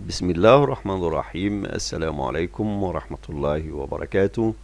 بسم الله الرحمن الرحيم السلام عليكم ورحمة الله وبركاته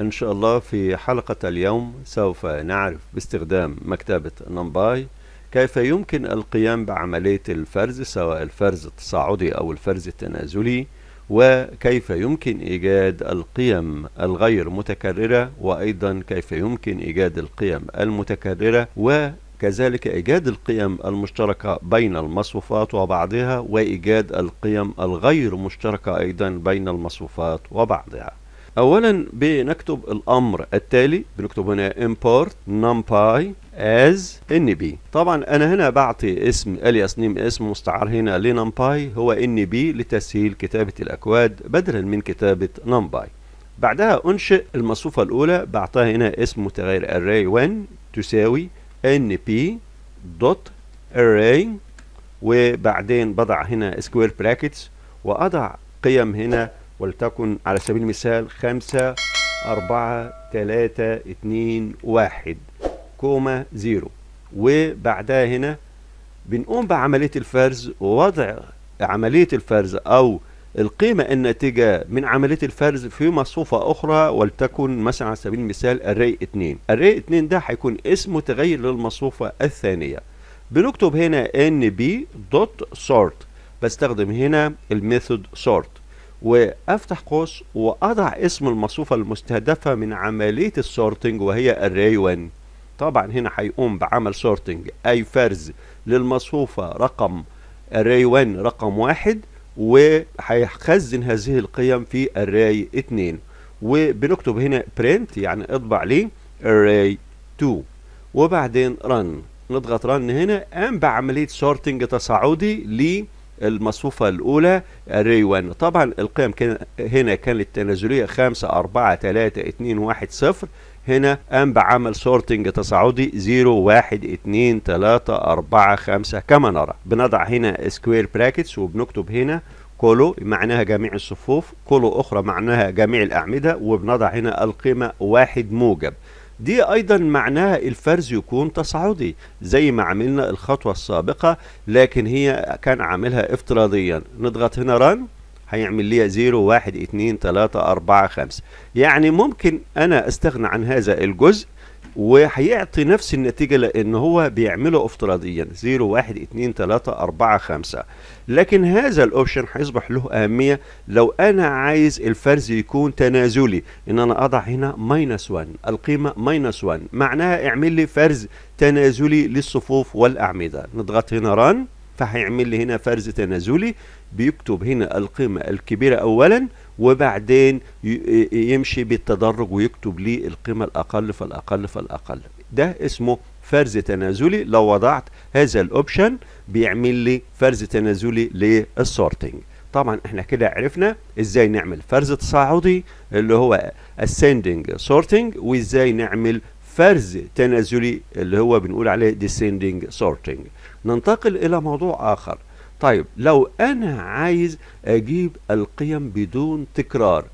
إن شاء الله في حلقة اليوم سوف نعرف باستخدام مكتبة نمباي كيف يمكن القيام بعملية الفرز سواء الفرز التصاعدي أو الفرز التنازلي وكيف يمكن إيجاد القيم الغير متكررة وأيضا كيف يمكن إيجاد القيم المتكررة و كذلك إيجاد القيم المشتركة بين المصفوفات وبعضها وإيجاد القيم الغير مشتركة أيضا بين المصفوفات وبعضها أولا بنكتب الأمر التالي بنكتب هنا import numpy as nb طبعا أنا هنا بعطي اسم الياس نيم اسم مستعار هنا لنمباي هو nb لتسهيل كتابة الأكواد بدلا من كتابة numpy بعدها أنشئ المصفوفة الأولى بعطيها هنا اسم متغير array1 تساوي np.array وبعدين بضع هنا سكوير براكتس واضع قيم هنا ولتكن على سبيل المثال 5 4 3 2 1 كوما 0 وبعدها هنا بنقوم بعمليه الفرز ووضع عمليه الفرز او القيمة الناتجة من عملية الفرز في مصفوفة أخرى ولتكن مثلا على سبيل المثال الري 2 الري 2 ده هيكون اسم متغير للمصفوفة الثانية بنكتب هنا nb sort بستخدم هنا الميثود sort وافتح قوس واضع اسم المصفوفة المستهدفة من عملية السورتنج وهي الري 1 طبعا هنا هيقوم بعمل سورتنج اي فرز للمصفوفة رقم الري 1 رقم واحد وهيخزن هذه القيم في array 2 وبنكتب هنا print يعني اطبع ليه array 2 وبعدين run نضغط رن هنا قام بعمليه سورتنج تصاعدي للمصفوفه الاولى array 1 طبعا القيم كان هنا كانت تنازليه 5 4 3 2 1 0 هنا قام بعمل سورتنج تصاعدي 0 1 2 3 4 5 كما نرى بنضع هنا سكوير براكتس وبنكتب هنا كولو معناها جميع الصفوف كولو أخرى معناها جميع الأعمدة وبنضع هنا القيمة واحد موجب دي أيضا معناها الفرز يكون تصاعدي زي ما عملنا الخطوة السابقة لكن هي كان عاملها افتراضيا نضغط هنا ران هيعمل لي 0 1 2 3 4 5 يعني ممكن انا استغنى عن هذا الجزء وهيعطي نفس النتيجة لأن هو بيعمله افتراضيا 0 1 2 3 4 5 لكن هذا الأوبشن هيصبح له أهمية لو أنا عايز الفرز يكون تنازلي إن أنا أضع هنا ماينس 1 القيمة ماينس 1 معناها اعمل لي فرز تنازلي للصفوف والأعمدة نضغط هنا رن فهيعمل لي هنا فرز تنازلي بيكتب هنا القيمة الكبيرة أولا وبعدين يمشي بالتدرج ويكتب لي القيمة الأقل فالأقل فالأقل ده اسمه فرز تنازلي لو وضعت هذا الأوبشن بيعمل لي فرز تنازلي للسورتنج طبعا احنا كده عرفنا ازاي نعمل فرز تصاعدي اللي هو ascending sorting وازاي نعمل فرز تنازلي اللي هو بنقول عليه descending sorting ننتقل إلى موضوع آخر طيب لو أنا عايز أجيب القيم بدون تكرار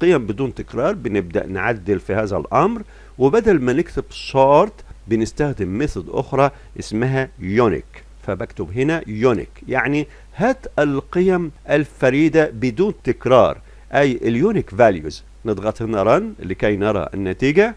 قيم بدون تكرار بنبدأ نعدل في هذا الأمر وبدل ما نكتب شارت بنستخدم ميثود أخرى اسمها يونيك فبكتب هنا يونيك يعني هات القيم الفريدة بدون تكرار أي اليونيك فاليوز نضغط هنا رن لكي نرى النتيجة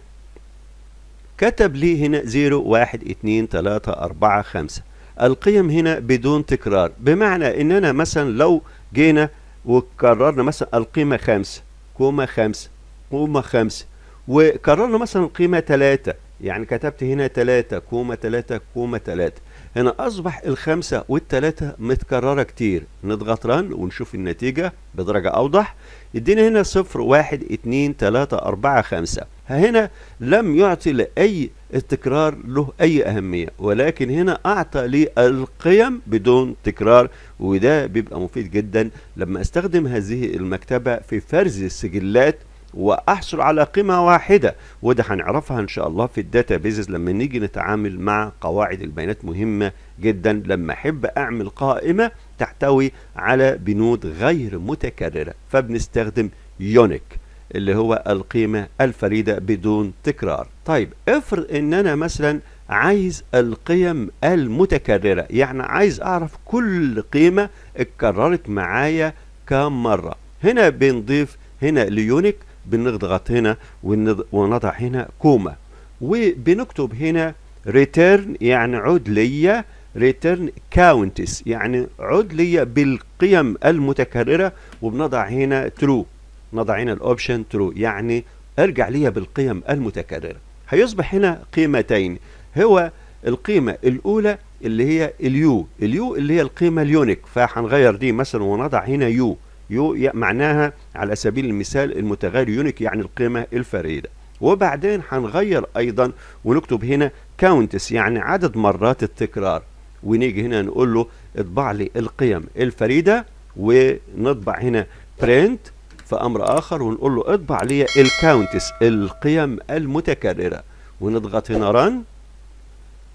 كتب لي هنا 0 1 2 3 4 5 القيم هنا بدون تكرار بمعنى اننا مثلا لو جينا وكررنا مثلا القيمه 5 كوما 5 كوما 5 وكررنا مثلا القيمه 3 يعني كتبت هنا 3 كوما 3 كوما 3 هنا اصبح الخمسه والثلاثه متكرره كتير نضغط ران ونشوف النتيجه بدرجه اوضح يدينا هنا صفر 1 2 3 4 5 هنا لم يعطي لأي التكرار له أي أهمية ولكن هنا أعطى لي القيم بدون تكرار وده بيبقى مفيد جدا لما أستخدم هذه المكتبة في فرز السجلات واحصل على قيمة واحدة وده هنعرفها ان شاء الله في الداتا بيزز لما نيجي نتعامل مع قواعد البيانات مهمة جدا لما احب اعمل قائمة تحتوي على بنود غير متكررة فبنستخدم يونيك اللي هو القيمة الفريدة بدون تكرار طيب افرض ان انا مثلا عايز القيم المتكررة يعني عايز اعرف كل قيمة اتكررت معايا كام مرة هنا بنضيف هنا ليونيك بنضغط هنا ونضع هنا كومة وبنكتب هنا ريتيرن يعني ليا ريتيرن كاونتس يعني ليا بالقيم المتكررة وبنضع هنا ترو نضع هنا الاوبشن ترو يعني ارجع ليا بالقيم المتكررة هيصبح هنا قيمتين هو القيمة الأولى اللي هي اليو اليو اللي هي القيمة اليونيك فهنغير دي مثلا ونضع هنا يو يو معناها على سبيل المثال المتغير يونيك يعني القيمة الفريدة وبعدين هنغير أيضا ونكتب هنا كاونتس يعني عدد مرات التكرار ونيجي هنا نقول له اطبع لي القيم الفريدة ونطبع هنا برنت في امر اخر ونقول له اطبع لي الكاونتس القيم المتكرره ونضغط هنا ران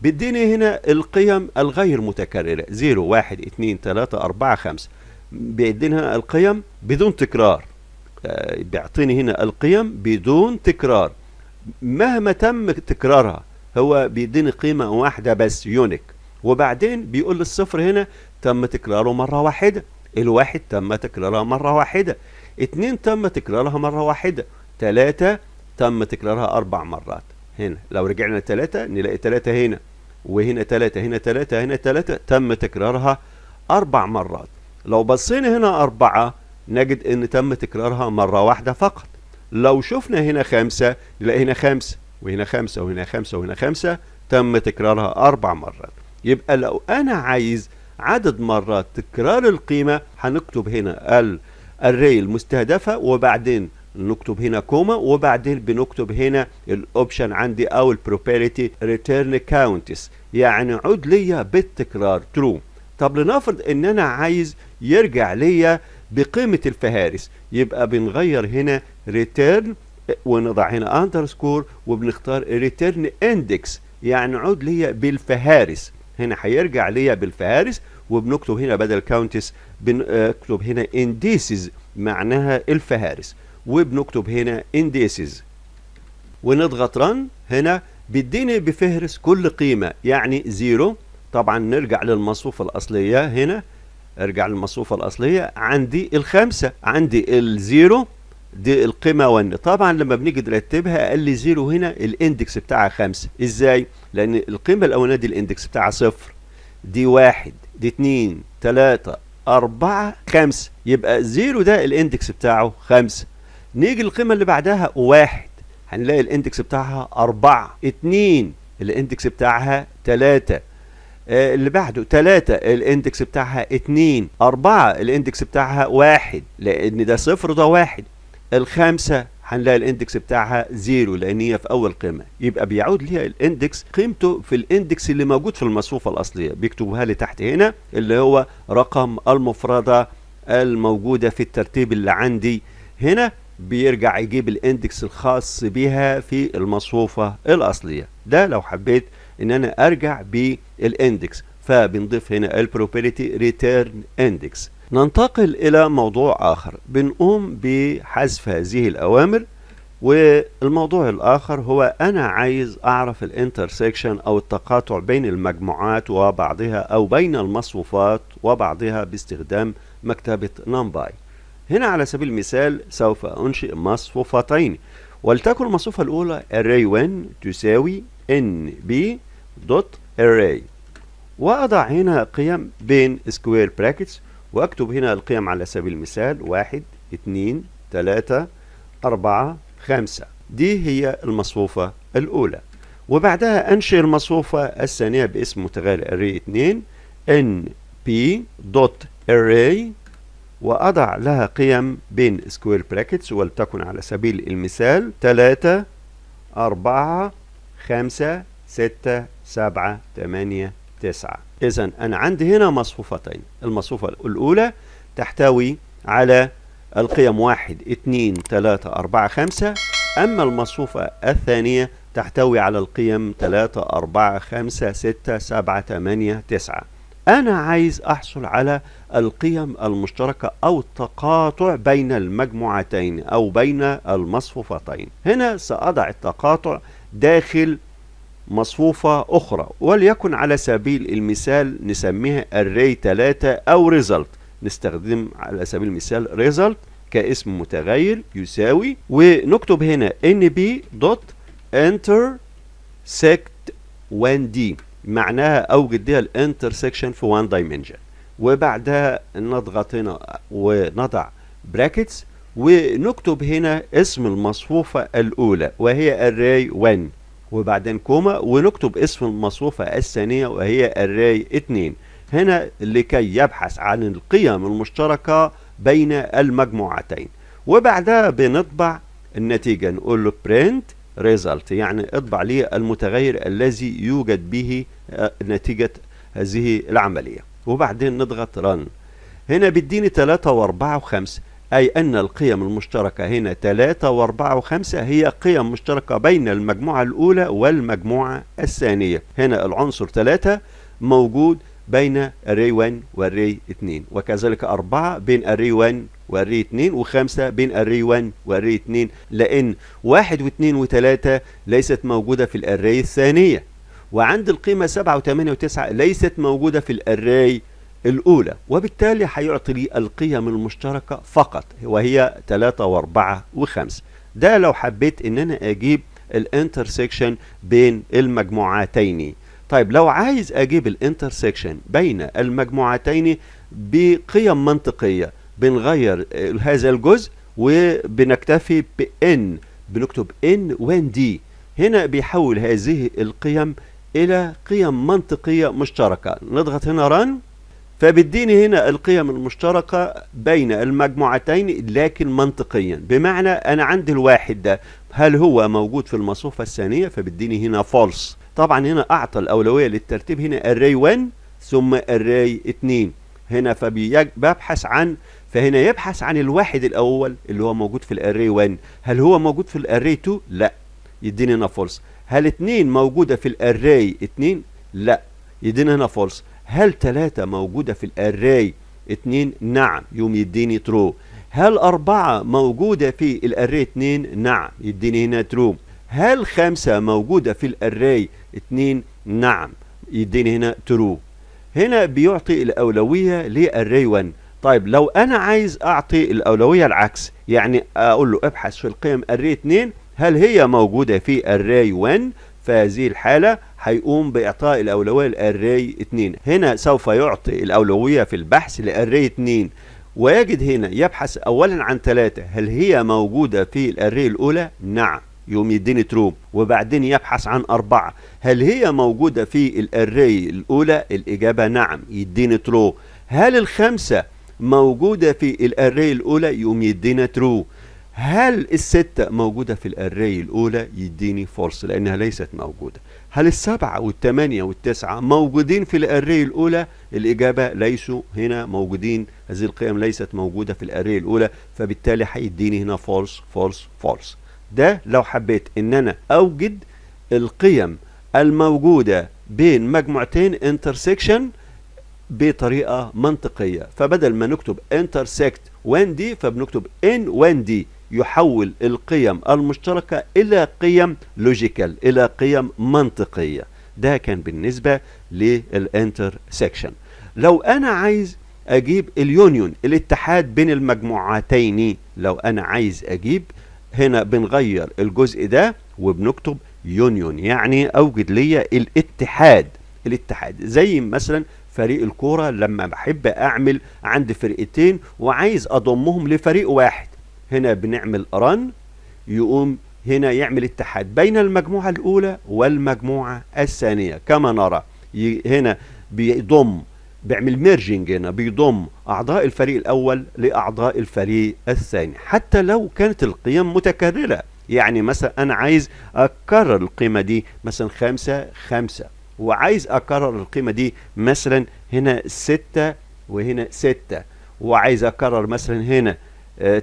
بيديني هنا القيم الغير متكرره 0 1 2 3 4 5 بيديني هنا القيم بدون تكرار آه، بيعطيني هنا القيم بدون تكرار مهما تم تكرارها هو بيديني قيمه واحده بس يونيك وبعدين بيقول الصفر هنا تم تكراره مره واحده الواحد تم تكرارها مره واحده اتنين تم تكرارها مرة واحدة تلاتة تم تكرارها أربع مرات هنا لو رجعنا تلاتة نلاقي تلاتة هنا وهنا تلاتة هنا تلاتة هنا تلاتة تم تكرارها أربع مرات لو بصينا هنا أربعة نجد إن تم تكرارها مرة واحدة فقط لو شفنا هنا خمسة نلاقي هنا خمسة وهنا خمسة وهنا خمسة وهنا خمسة تم تكرارها أربع مرات يبقى لو أنا عايز عدد مرات تكرار القيمة هنكتب هنا ال الري المستهدفة وبعدين نكتب هنا كوما وبعدين بنكتب هنا الاوبشن عندي او البروبيريتي ريتيرن كاونتس يعني عود ليا بالتكرار ترو طب لنفرض ان انا عايز يرجع ليا بقيمه الفهارس يبقى بنغير هنا ريتيرن ونضع هنا اندرسكور وبنختار ريتيرن اندكس يعني عود ليا بالفهارس هنا هيرجع ليا بالفهارس وبنكتب هنا بدل كاونتس بنكتب هنا انديسز معناها الفهارس وبنكتب هنا انديسز ونضغط رن هنا بيديني بفهرس كل قيمة يعني زيرو طبعا نرجع للمصفوفة الأصلية هنا ارجع للمصفوفة الأصلية عندي الخمسة عندي الزيرو دي القيمة ون طبعا لما بنيجي نرتبها قال لي زيرو هنا الاندكس بتاعها خمسة ازاي؟ لأن القيمة الأولانية دي الاندكس بتاعها صفر دي واحد دي 2 3 4 5 يبقى 0 ده الاندكس بتاعه 5 نيجي للقيمه اللي بعدها 1 هنلاقي الاندكس بتاعها 4 2 الاندكس بتاعها 3 آه، اللي بعده 3 الاندكس بتاعها 2 4 الاندكس بتاعها 1 لان ده صفر ده 1 الخمسة هنلاقي الاندكس بتاعها زيرو لان هي في اول قيمه يبقى بيعود ليها الاندكس قيمته في الاندكس اللي موجود في المصفوفه الاصليه بيكتبوها لي تحت هنا اللي هو رقم المفرده الموجوده في الترتيب اللي عندي هنا بيرجع يجيب الاندكس الخاص بها في المصفوفه الاصليه ده لو حبيت ان انا ارجع بالاندكس فبنضيف هنا البروبرتي ريتيرن اندكس ننتقل إلى موضوع آخر بنقوم بحذف هذه الأوامر والموضوع الآخر هو أنا عايز أعرف الانترسكشن أو التقاطع بين المجموعات وبعضها أو بين المصفوفات وبعضها باستخدام مكتبة نمباي هنا على سبيل المثال سوف أنشئ مصفوفتين ولتكن المصفوفة الأولى array1 تساوي nb.array وأضع هنا قيم بين square brackets وأكتب هنا القيم على سبيل المثال واحد اثنين ثلاثة أربعة خمسة دي هي المصفوفة الأولى وبعدها أنشئ المصفوفة الثانية باسم متغير array 2 np.array وأضع لها قيم بين سكوير براكتس ولتكن على سبيل المثال 3 4 5 6 7 8 تسعة إذا أنا عندي هنا مصفوفتين المصفوفة الأولى تحتوي على القيم واحد اثنين تلاتة أربعة خمسة أما المصفوفة الثانية تحتوي على القيم تلاتة أربعة خمسة ستة سبعة تمانية تسعة أنا عايز أحصل على القيم المشتركة أو التقاطع بين المجموعتين أو بين المصفوفتين هنا سأضع التقاطع داخل مصفوفة أخرى وليكن على سبيل المثال نسميها الري 3 أو ريزلت نستخدم على سبيل المثال ريزلت كاسم متغير يساوي ونكتب هنا nb دوت انتر سكت 1 d معناها اوجد بيها الانترسكشن في 1 دايمنشن وبعدها نضغط هنا ونضع براكتس ونكتب هنا اسم المصفوفة الأولى وهي array 1 وبعدين كوما ونكتب اسم المصفوفة الثانية وهي الراي 2 هنا لكي يبحث عن القيم المشتركة بين المجموعتين وبعدها بنطبع النتيجة نقول له print result يعني اطبع لي المتغير الذي يوجد به آه، نتيجة هذه العملية وبعدين نضغط run هنا بيديني 3 و4 و5 أي أن القيم المشتركة هنا 3 و4 و5 هي قيم مشتركة بين المجموعة الأولى والمجموعة الثانية هنا العنصر 3 موجود بين الري 1 والري 2 وكذلك 4 بين الري 1 والري 2 و5 بين الري 1 والري 2 لأن 1 و2 و3 ليست موجودة في الأري الثانية وعند القيمة 7 و8 و9 ليست موجودة في الأري الثانية الأولى وبالتالي هيعطي لي القيم المشتركة فقط وهي 3 و4 و5 ده لو حبيت إن أنا أجيب الانترسكشن بين المجموعتين طيب لو عايز أجيب الانترسكشن بين المجموعتين بقيم منطقية بنغير هذا الجزء وبنكتفي بإن بنكتب إن وين دي هنا بيحول هذه القيم إلى قيم منطقية مشتركة نضغط هنا Run فبديني هنا القيم المشتركة بين المجموعتين لكن منطقيا بمعنى أنا عندي الواحد ده هل هو موجود في المصفوفة الثانية فبديني هنا فالس طبعا هنا أعطى الأولوية للترتيب هنا الري 1 ثم الري 2 هنا فببحث عن فهنا يبحث عن الواحد الأول اللي هو موجود في الاري 1 هل هو موجود في الاري 2 لا يديني هنا فالس هل 2 موجودة في الاري 2 لا يديني هنا فالس هل ثلاثة موجودة في الأري اتنين نعم يوم يديني ترو هل أربعة موجودة في الأري اتنين نعم يديني هنا ترو هل خمسة موجودة في الأري اتنين نعم يديني هنا ترو هنا بيعطي الأولوية للري 1 طيب لو أنا عايز أعطي الأولوية العكس يعني أقول له ابحث في القيم أراي 2 هل هي موجودة في أراي 1 فهذه الحالة هيقوم بإعطاء الأولوية لأري 2 هنا سوف يعطي الأولوية في البحث لأري 2 ويجد هنا يبحث أولا عن ثلاثة هل هي موجودة في الأري الأولى؟ نعم يقوم يديني ترو وبعدين يبحث عن أربعة هل هي موجودة في الأري الأولى؟ الإجابة نعم يديني ترو هل الخمسة موجودة في الأري الأولى؟ يقوم يدينا ترو هل الستة موجودة في الأري الأولى يديني فورس لأنها ليست موجودة هل السبعة والثمانية والتسعة موجودين في الأري الأولى الإجابة ليسوا هنا موجودين هذه القيم ليست موجودة في الأري الأولى فبالتالي هيديني هنا فورس فورس فورس ده لو حبيت إن أنا أوجد القيم الموجودة بين مجموعتين intersection بطريقة منطقية فبدل ما نكتب intersect 1D فبنكتب in 1D يحول القيم المشتركة إلى قيم لوجيكال إلى قيم منطقية ده كان بالنسبة للإنتر سيكشن لو أنا عايز أجيب اليونيون الاتحاد بين المجموعتين لو أنا عايز أجيب هنا بنغير الجزء ده وبنكتب يونيون يعني أوجد لي الاتحاد الاتحاد زي مثلا فريق الكورة لما بحب أعمل عندي فرقتين وعايز أضمهم لفريق واحد هنا بنعمل رن يقوم هنا يعمل اتحاد بين المجموعة الأولى والمجموعة الثانية كما نرى هنا بيضم بيعمل ميرجنج هنا بيضم أعضاء الفريق الأول لأعضاء الفريق الثاني حتى لو كانت القيم متكررة يعني مثلا أنا عايز أكرر القيمة دي مثلا خمسة خمسة وعايز أكرر القيمة دي مثلا هنا ستة وهنا ستة وعايز أكرر مثلا هنا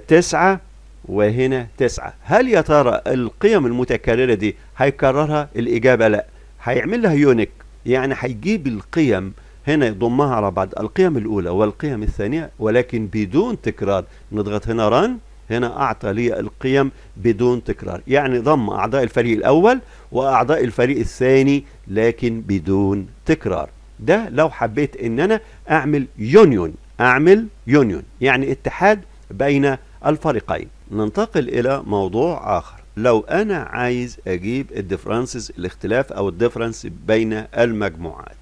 تسعة وهنا تسعة هل يا ترى القيم المتكررة دي هيكررها الإجابة لا هيعمل لها يونيك يعني هيجيب القيم هنا يضمها على بعض القيم الأولى والقيم الثانية ولكن بدون تكرار نضغط هنا ران هنا أعطى لي القيم بدون تكرار يعني ضم أعضاء الفريق الأول وأعضاء الفريق الثاني لكن بدون تكرار ده لو حبيت إن أنا أعمل يونيون أعمل يونيون يعني اتحاد بين الفريقين ننتقل إلى موضوع آخر لو أنا عايز أجيب الديفرنسز الاختلاف أو الديفرنس بين المجموعات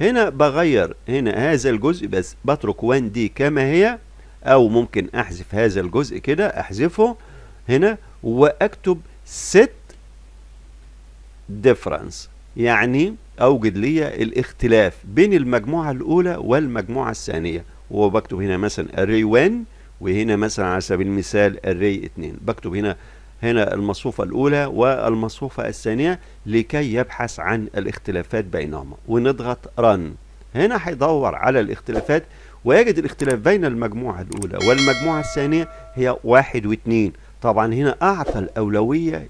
هنا بغير هنا هذا الجزء بس بترك 1 دي كما هي أو ممكن أحذف هذا الجزء كده أحذفه هنا وأكتب ست difference يعني أوجد لي الاختلاف بين المجموعة الأولى والمجموعة الثانية وبكتب هنا مثلا array 1 وهنا مثلا على سبيل المثال الري 2 بكتب هنا هنا المصفوفة الأولى والمصفوفة الثانية لكي يبحث عن الاختلافات بينهما ونضغط رن هنا هيدور على الاختلافات ويجد الاختلاف بين المجموعة الأولى والمجموعة الثانية هي واحد واثنين طبعا هنا أعطى الأولوية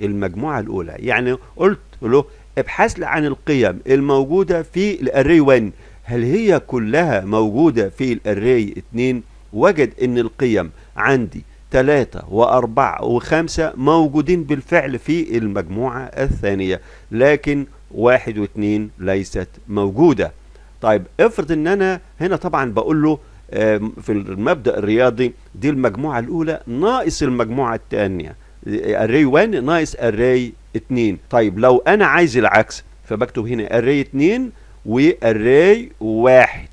للمجموعة الأولى يعني قلت له ابحث لي عن القيم الموجودة في الأري 1 هل هي كلها موجودة في الأري 2 وجد ان القيم عندي ثلاثة وأربعة وخمسة موجودين بالفعل في المجموعة الثانية لكن واحد واثنين ليست موجودة طيب افرض ان انا هنا طبعا بقول له في المبدأ الرياضي دي المجموعة الأولى ناقص المجموعة الثانية array 1 ناقص array 2 طيب لو أنا عايز العكس فبكتب هنا array 2 و array 1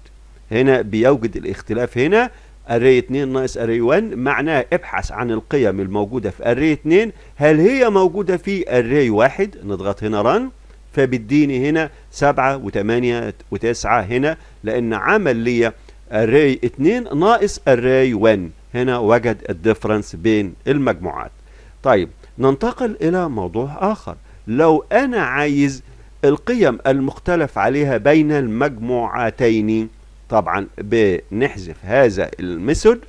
هنا بيوجد الاختلاف هنا اري 2 ناقص اري 1 معناه ابحث عن القيم الموجودة في اري 2 هل هي موجودة في اري 1 نضغط هنا رن فبديني هنا 7 و8 و9 هنا لان عمل لي اري 2 ناقص اري 1 هنا وجد الديفرنس بين المجموعات طيب ننتقل الى موضوع اخر لو انا عايز القيم المختلف عليها بين المجموعتين طبعا بنحذف هذا الميثود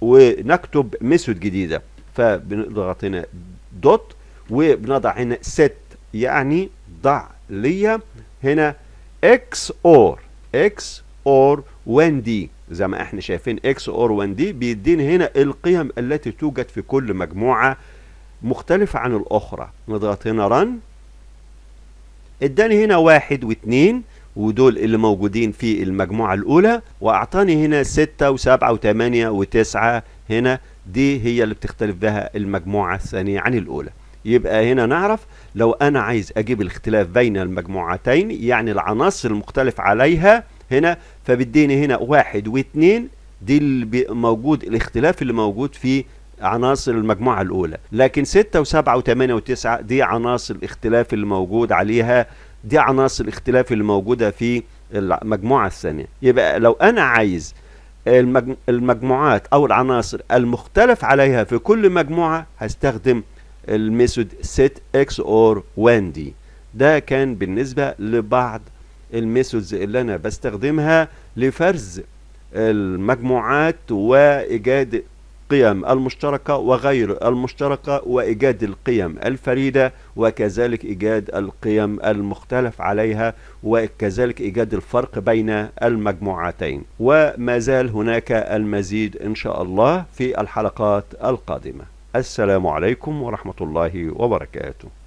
ونكتب ميثود جديده فبنضغط هنا دوت وبنضع هنا ست يعني ضع ليا هنا اكس اور اكس اور 1 دي زي ما احنا شايفين اكس اور 1 دي بيديني هنا القيم التي توجد في كل مجموعه مختلفه عن الاخرى نضغط هنا رن اداني هنا واحد واثنين ودول اللي موجودين في المجموعة الأولى وأعطاني هنا ستة وسبعة وثمانية وتسعة هنا دي هي اللي بتختلف بها المجموعة الثانية عن الأولى يبقى هنا نعرف لو أنا عايز أجيب الاختلاف بين المجموعتين يعني العناصر المختلف عليها هنا فبديني هنا واحد واثنين دي اللي موجود الاختلاف اللي موجود في عناصر المجموعة الأولى لكن ستة وسبعة وثمانية وتسعة دي عناصر الاختلاف اللي موجود عليها دي عناصر الاختلاف اللي موجودة في المجموعة الثانية يبقى لو أنا عايز المجموعات أو العناصر المختلف عليها في كل مجموعة هستخدم الميثود set x or 1 دي ده كان بالنسبة لبعض الميثودز اللي أنا بستخدمها لفرز المجموعات وإيجاد القيم المشتركة وغير المشتركة وإيجاد القيم الفريدة وكذلك إيجاد القيم المختلف عليها وكذلك إيجاد الفرق بين المجموعتين وما زال هناك المزيد إن شاء الله في الحلقات القادمة السلام عليكم ورحمة الله وبركاته